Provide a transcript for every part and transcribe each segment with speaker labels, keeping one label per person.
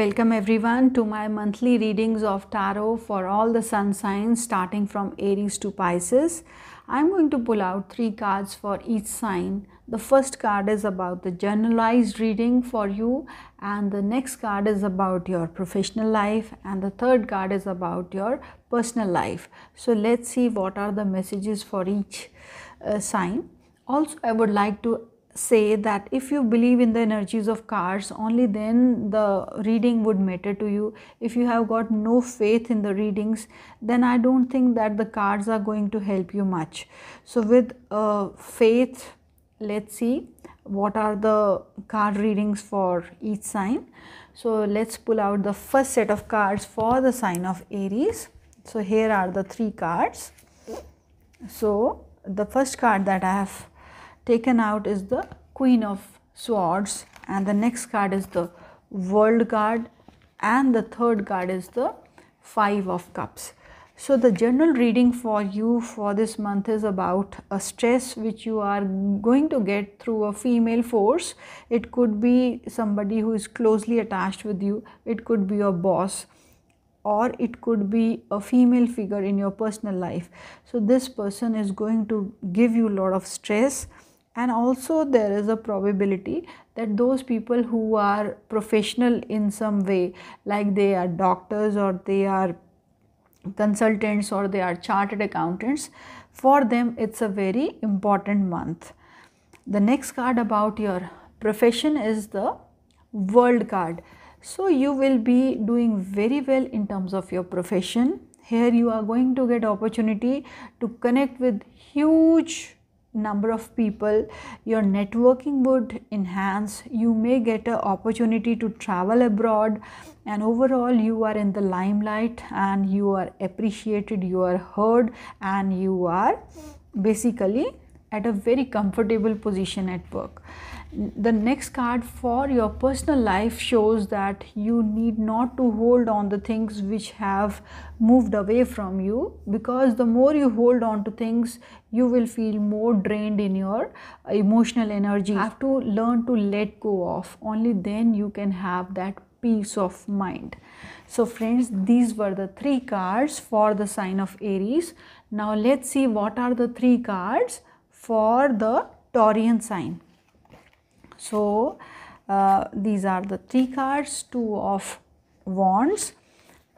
Speaker 1: Welcome everyone to my monthly readings of tarot for all the sun signs starting from Aries to Pisces. I'm going to pull out three cards for each sign. The first card is about the generalized reading for you and the next card is about your professional life and the third card is about your personal life. So let's see what are the messages for each uh, sign. Also, I would like to say that if you believe in the energies of cards only then the reading would matter to you if you have got no faith in the readings then i don't think that the cards are going to help you much so with uh, faith let's see what are the card readings for each sign so let's pull out the first set of cards for the sign of aries so here are the three cards so the first card that i have taken out is the queen of swords and the next card is the world card and the third card is the five of cups so the general reading for you for this month is about a stress which you are going to get through a female force it could be somebody who is closely attached with you it could be your boss or it could be a female figure in your personal life so this person is going to give you a lot of stress and also there is a probability that those people who are professional in some way like they are doctors or they are consultants or they are chartered accountants for them it's a very important month the next card about your profession is the world card so you will be doing very well in terms of your profession here you are going to get opportunity to connect with huge number of people your networking would enhance you may get an opportunity to travel abroad and overall you are in the limelight and you are appreciated you are heard and you are basically at a very comfortable position at work. The next card for your personal life shows that you need not to hold on the things which have moved away from you because the more you hold on to things, you will feel more drained in your emotional energy. You have to learn to let go of. Only then you can have that peace of mind. So friends, these were the three cards for the sign of Aries. Now let's see what are the three cards for the Taurian sign. So, uh, these are the three cards, two of wands,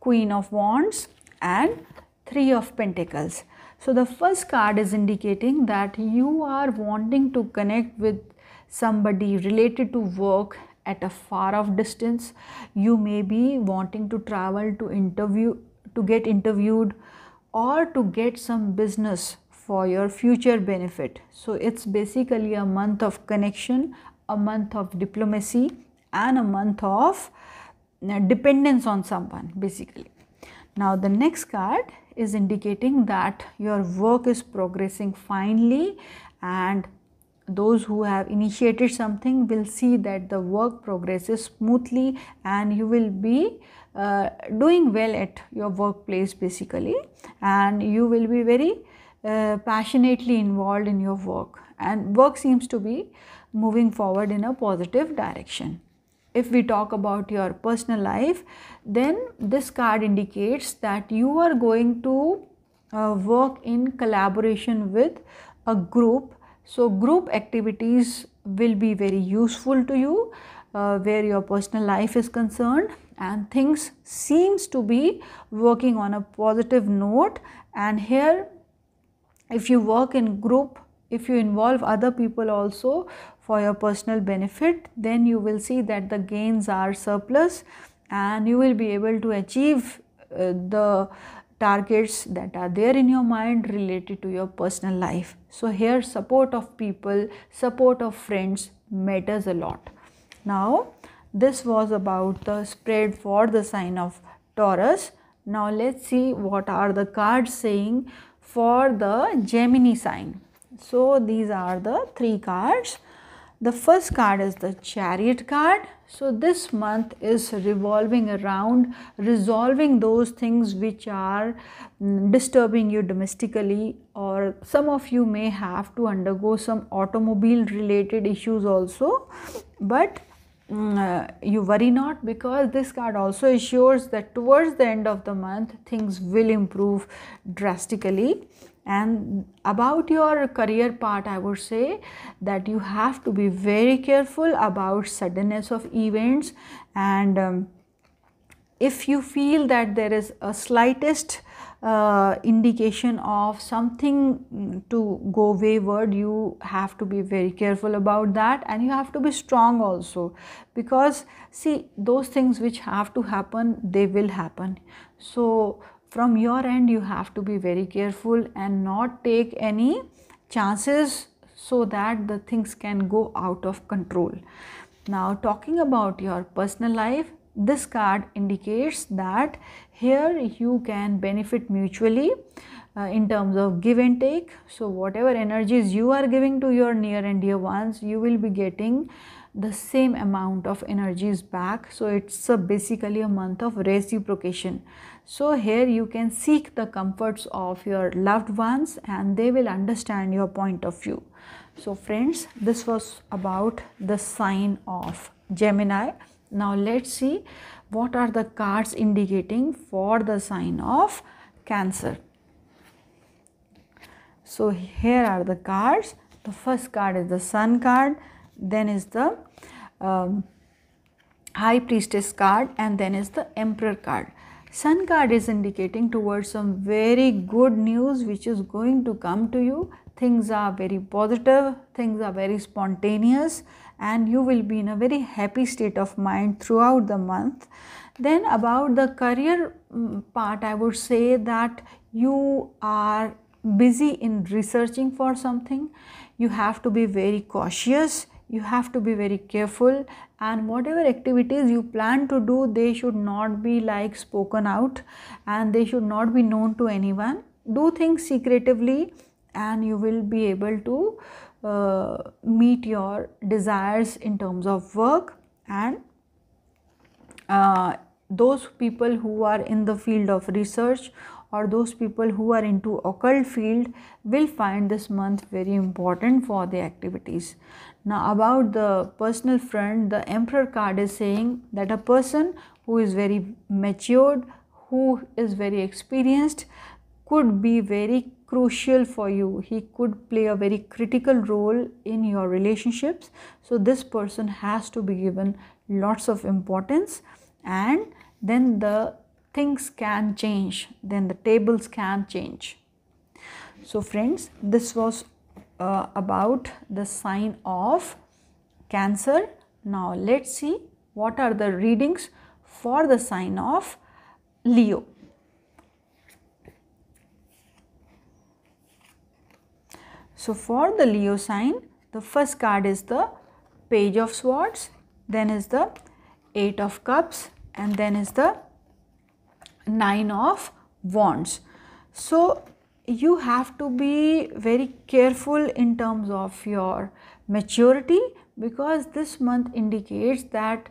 Speaker 1: queen of wands and three of pentacles. So, the first card is indicating that you are wanting to connect with somebody related to work at a far off distance. You may be wanting to travel to interview, to get interviewed or to get some business for your future benefit. So it's basically a month of connection, a month of diplomacy and a month of uh, dependence on someone basically. Now the next card is indicating that your work is progressing finely and those who have initiated something will see that the work progresses smoothly and you will be uh, doing well at your workplace basically and you will be very uh, passionately involved in your work and work seems to be moving forward in a positive direction. If we talk about your personal life, then this card indicates that you are going to uh, work in collaboration with a group. So, group activities will be very useful to you uh, where your personal life is concerned and things seems to be working on a positive note and here if you work in group if you involve other people also for your personal benefit then you will see that the gains are surplus and you will be able to achieve uh, the targets that are there in your mind related to your personal life so here support of people support of friends matters a lot now this was about the spread for the sign of taurus now let's see what are the cards saying for the Gemini sign. So these are the three cards. The first card is the chariot card. So this month is revolving around resolving those things which are disturbing you domestically or some of you may have to undergo some automobile related issues also. But Mm, uh, you worry not because this card also assures that towards the end of the month things will improve drastically and about your career part i would say that you have to be very careful about suddenness of events and um, if you feel that there is a slightest uh, indication of something to go wayward you have to be very careful about that and you have to be strong also because see those things which have to happen they will happen so from your end you have to be very careful and not take any chances so that the things can go out of control now talking about your personal life this card indicates that here you can benefit mutually uh, in terms of give and take so whatever energies you are giving to your near and dear ones you will be getting the same amount of energies back so it's a basically a month of reciprocation so here you can seek the comforts of your loved ones and they will understand your point of view so friends this was about the sign of gemini now let's see what are the cards indicating for the sign of Cancer. So here are the cards. The first card is the Sun card, then is the um, High Priestess card and then is the Emperor card. Sun card is indicating towards some very good news which is going to come to you things are very positive, things are very spontaneous and you will be in a very happy state of mind throughout the month. Then about the career mm, part, I would say that you are busy in researching for something. You have to be very cautious. You have to be very careful and whatever activities you plan to do, they should not be like spoken out and they should not be known to anyone. Do things secretively and you will be able to uh, meet your desires in terms of work and uh, those people who are in the field of research or those people who are into occult field will find this month very important for the activities now about the personal friend the emperor card is saying that a person who is very matured who is very experienced could be very crucial for you. He could play a very critical role in your relationships. So, this person has to be given lots of importance, and then the things can change, then the tables can change. So, friends, this was uh, about the sign of Cancer. Now, let's see what are the readings for the sign of Leo. So for the Leo sign, the first card is the Page of Swords, then is the Eight of Cups and then is the Nine of Wands. So you have to be very careful in terms of your maturity because this month indicates that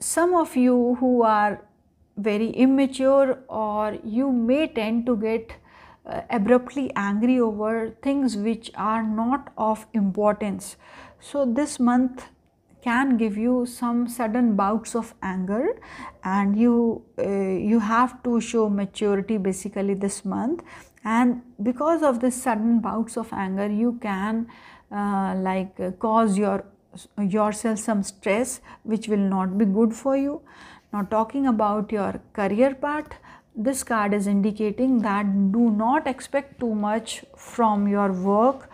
Speaker 1: some of you who are very immature or you may tend to get uh, abruptly angry over things which are not of importance. So, this month can give you some sudden bouts of anger and you uh, you have to show maturity basically this month and because of this sudden bouts of anger you can uh, like uh, cause your yourself some stress which will not be good for you now talking about your career part this card is indicating that do not expect too much from your work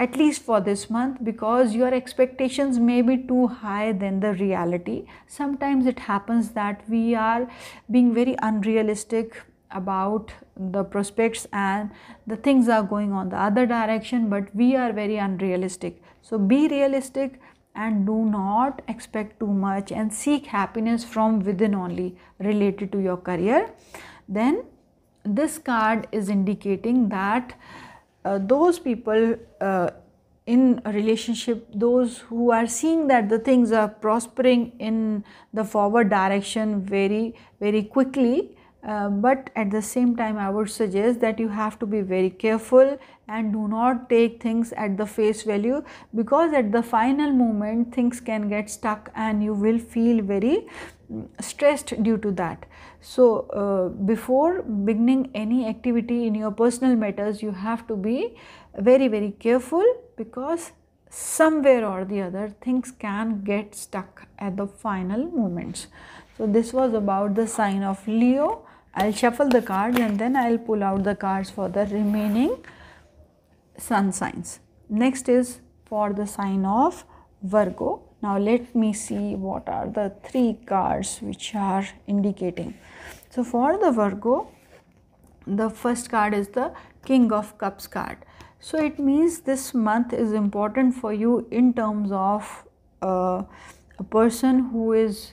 Speaker 1: at least for this month because your expectations may be too high than the reality sometimes it happens that we are being very unrealistic about the prospects and the things are going on the other direction but we are very unrealistic so be realistic and do not expect too much and seek happiness from within only related to your career then this card is indicating that uh, those people uh, in a relationship those who are seeing that the things are prospering in the forward direction very very quickly uh, but at the same time i would suggest that you have to be very careful and do not take things at the face value because at the final moment things can get stuck and you will feel very mm, stressed due to that so, uh, before beginning any activity in your personal matters, you have to be very, very careful because somewhere or the other things can get stuck at the final moments. So, this was about the sign of Leo. I'll shuffle the cards and then I'll pull out the cards for the remaining sun signs. Next is for the sign of Virgo. Now, let me see what are the three cards which are indicating. So for the Virgo, the first card is the King of Cups card. So it means this month is important for you in terms of uh, a person who is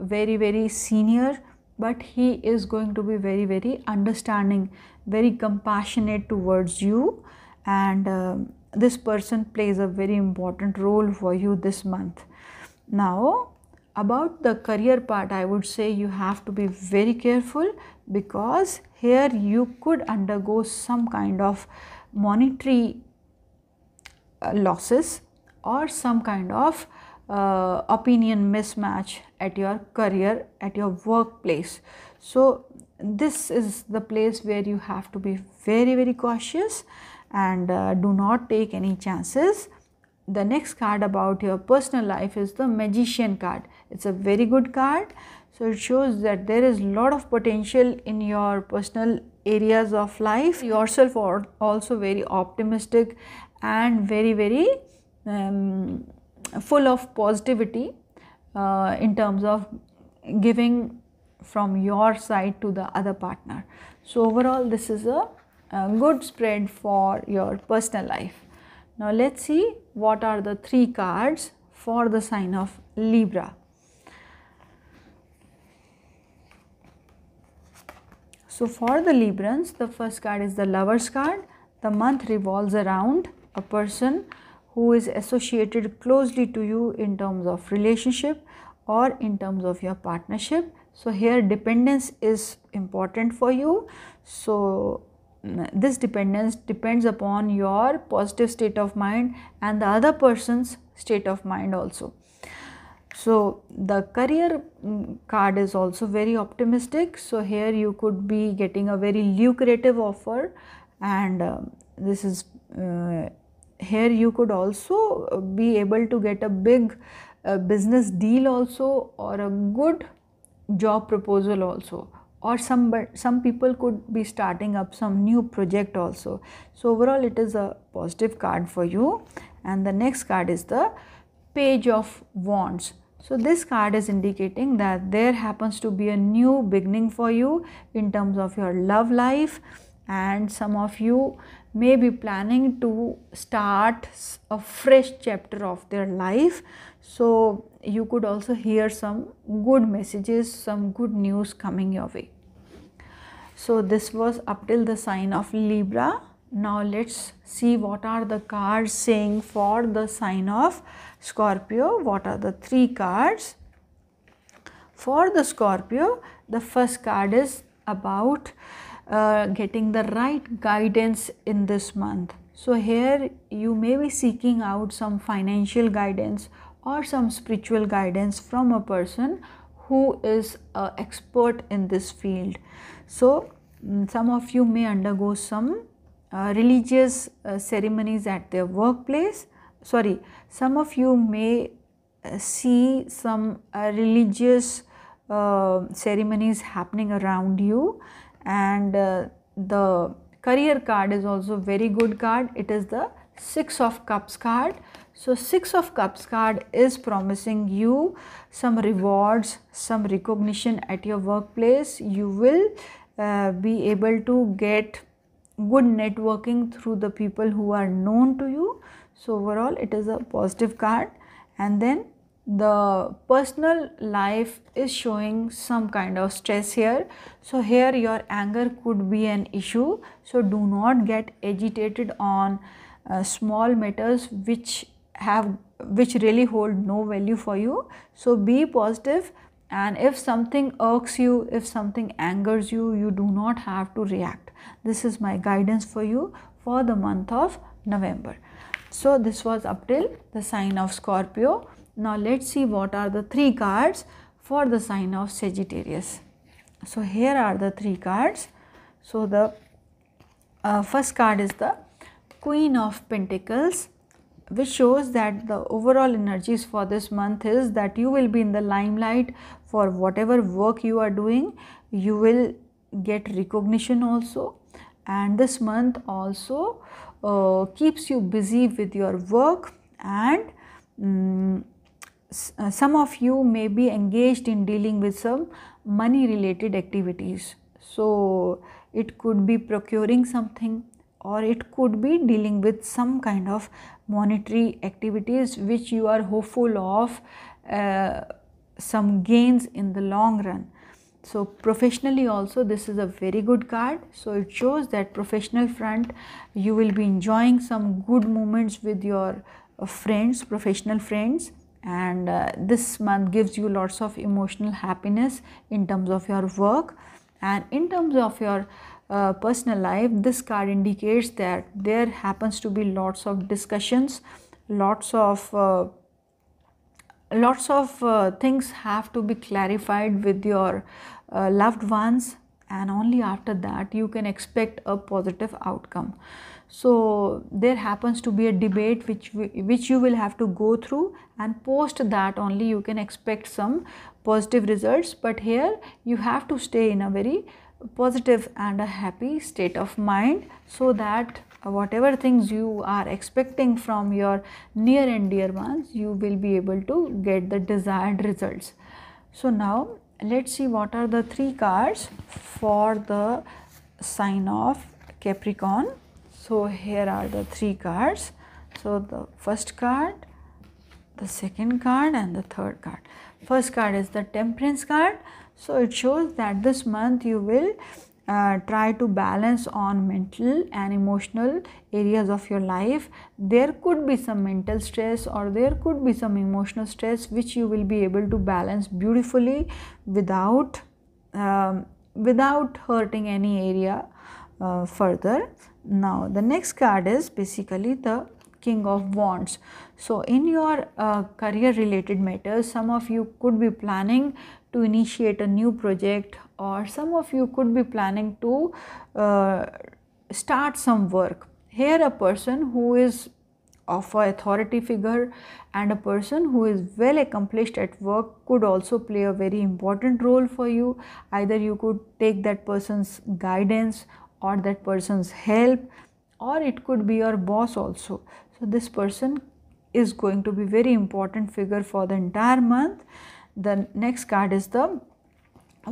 Speaker 1: very, very senior, but he is going to be very, very understanding, very compassionate towards you. And um, this person plays a very important role for you this month. Now, about the career part I would say you have to be very careful because here you could undergo some kind of monetary uh, losses or some kind of uh, opinion mismatch at your career at your workplace so this is the place where you have to be very very cautious and uh, do not take any chances the next card about your personal life is the magician card it's a very good card so it shows that there is lot of potential in your personal areas of life yourself are also very optimistic and very very um, full of positivity uh, in terms of giving from your side to the other partner so overall this is a, a good spread for your personal life now let's see what are the three cards for the sign of Libra. So for the Librans, the first card is the Lover's card. The month revolves around a person who is associated closely to you in terms of relationship or in terms of your partnership. So here dependence is important for you. So this dependence depends upon your positive state of mind and the other person's state of mind also so the career mm, card is also very optimistic so here you could be getting a very lucrative offer and uh, this is uh, here you could also uh, be able to get a big uh, business deal also or a good job proposal also or some some people could be starting up some new project also so overall it is a positive card for you and the next card is the page of wands so this card is indicating that there happens to be a new beginning for you in terms of your love life and some of you may be planning to start a fresh chapter of their life. So you could also hear some good messages, some good news coming your way. So this was up till the sign of Libra. Now let's see what are the cards saying for the sign of Scorpio. What are the three cards? For the Scorpio, the first card is about uh, getting the right guidance in this month. So here you may be seeking out some financial guidance or some spiritual guidance from a person who is an expert in this field. So mm, some of you may undergo some uh, religious uh, ceremonies at their workplace. Sorry, some of you may uh, see some religious ceremonies happening around you and the career card is also very good card. It is the six of cups card so six of cups card is promising you some rewards some recognition at your workplace you will uh, be able to get good networking through the people who are known to you so overall it is a positive card and then the personal life is showing some kind of stress here so here your anger could be an issue so do not get agitated on uh, small matters which have which really hold no value for you so be positive and if something irks you if something angers you you do not have to react this is my guidance for you for the month of november so this was up till the sign of scorpio now let's see what are the three cards for the sign of sagittarius so here are the three cards so the uh, first card is the queen of pentacles which shows that the overall energies for this month is that you will be in the limelight for whatever work you are doing you will get recognition also and this month also uh, keeps you busy with your work and um, some of you may be engaged in dealing with some money related activities so it could be procuring something or it could be dealing with some kind of monetary activities which you are hopeful of uh, some gains in the long run. So professionally also this is a very good card. So it shows that professional front you will be enjoying some good moments with your uh, friends, professional friends and uh, this month gives you lots of emotional happiness in terms of your work and in terms of your uh, personal life this card indicates that there happens to be lots of discussions lots of uh, lots of uh, things have to be clarified with your uh, loved ones and only after that you can expect a positive outcome so there happens to be a debate which which you will have to go through and post that only you can expect some positive results but here you have to stay in a very positive and a happy state of mind so that whatever things you are expecting from your near and dear ones you will be able to get the desired results so now let's see what are the three cards for the sign of capricorn so here are the three cards so the first card the second card and the third card first card is the temperance card so it shows that this month you will uh, try to balance on mental and emotional areas of your life there could be some mental stress or there could be some emotional stress which you will be able to balance beautifully without um, without hurting any area uh, further now the next card is basically the king of wands so in your uh, career related matters some of you could be planning to initiate a new project or some of you could be planning to uh, start some work. Here a person who is of a authority figure and a person who is well accomplished at work could also play a very important role for you. Either you could take that person's guidance or that person's help or it could be your boss also. So this person is going to be very important figure for the entire month the next card is the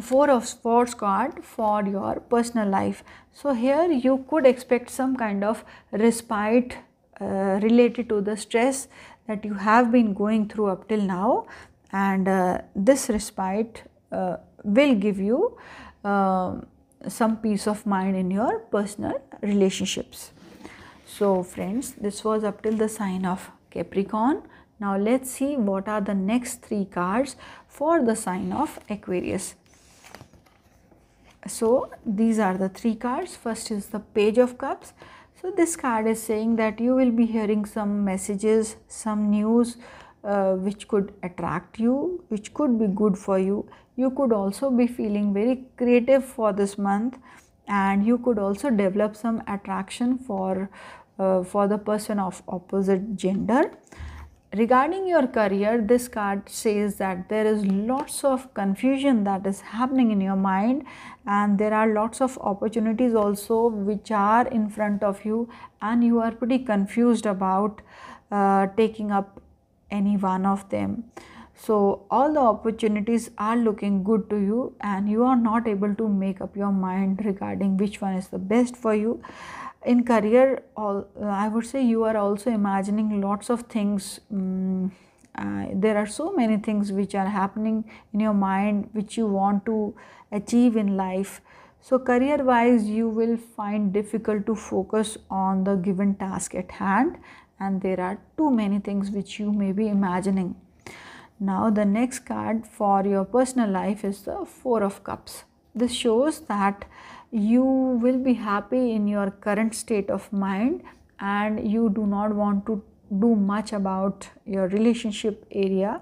Speaker 1: four of Swords card for your personal life so here you could expect some kind of respite uh, related to the stress that you have been going through up till now and uh, this respite uh, will give you um, some peace of mind in your personal relationships so friends this was up till the sign of capricorn now let's see what are the next three cards for the sign of Aquarius. So these are the three cards. First is the Page of Cups. So this card is saying that you will be hearing some messages, some news uh, which could attract you, which could be good for you. You could also be feeling very creative for this month and you could also develop some attraction for, uh, for the person of opposite gender regarding your career this card says that there is lots of confusion that is happening in your mind and there are lots of opportunities also which are in front of you and you are pretty confused about uh, taking up any one of them so all the opportunities are looking good to you and you are not able to make up your mind regarding which one is the best for you in career all uh, i would say you are also imagining lots of things um, uh, there are so many things which are happening in your mind which you want to achieve in life so career wise you will find difficult to focus on the given task at hand and there are too many things which you may be imagining now the next card for your personal life is the four of cups this shows that you will be happy in your current state of mind and you do not want to do much about your relationship area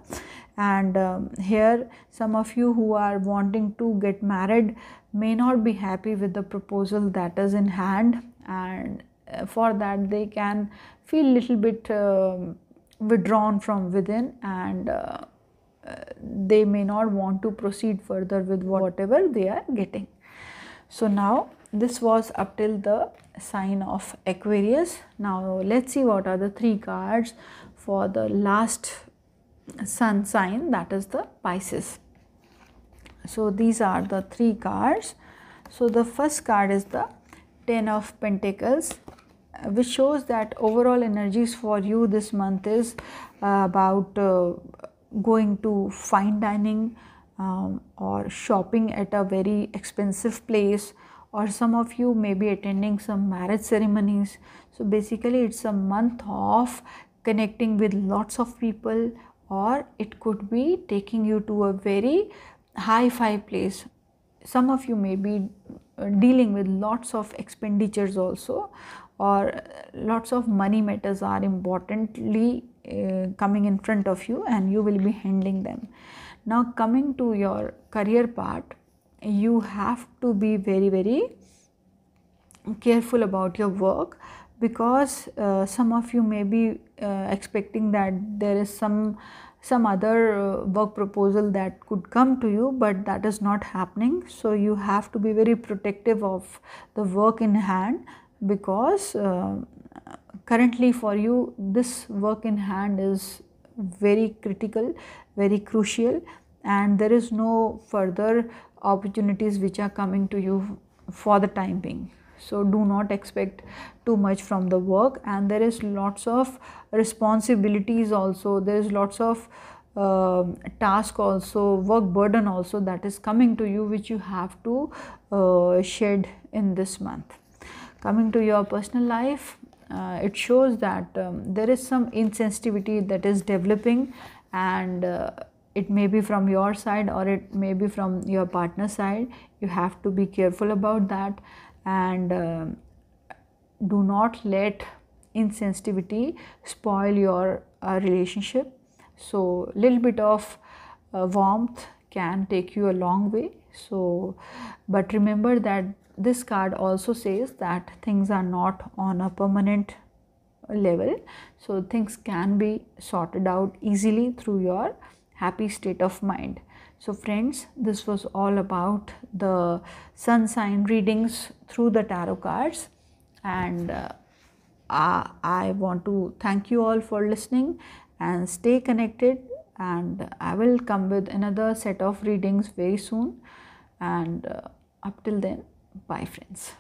Speaker 1: and um, here some of you who are wanting to get married may not be happy with the proposal that is in hand and uh, for that they can feel little bit uh, withdrawn from within and uh, uh, they may not want to proceed further with whatever they are getting so now this was up till the sign of aquarius now let's see what are the three cards for the last sun sign that is the pisces so these are the three cards so the first card is the ten of pentacles uh, which shows that overall energies for you this month is uh, about uh, going to fine dining um, or shopping at a very expensive place or some of you may be attending some marriage ceremonies so basically it's a month of connecting with lots of people or it could be taking you to a very high 5 place some of you may be uh, dealing with lots of expenditures also or lots of money matters are importantly uh, coming in front of you and you will be handling them now coming to your career part you have to be very very careful about your work because uh, some of you may be uh, expecting that there is some some other uh, work proposal that could come to you but that is not happening so you have to be very protective of the work in hand because uh, currently for you this work in hand is very critical very crucial and there is no further opportunities which are coming to you for the time being so do not expect too much from the work and there is lots of responsibilities also there is lots of uh, task also work burden also that is coming to you which you have to uh, shed in this month coming to your personal life uh, it shows that um, there is some insensitivity that is developing and uh, it may be from your side or it may be from your partner side you have to be careful about that and uh, do not let insensitivity spoil your uh, relationship so little bit of uh, warmth can take you a long way so but remember that this card also says that things are not on a permanent level so things can be sorted out easily through your happy state of mind. So, friends, this was all about the sun sign readings through the tarot cards, and uh, I, want to thank you all for listening and stay connected. And I will come with another set of readings very soon. And uh, up till then, bye, friends.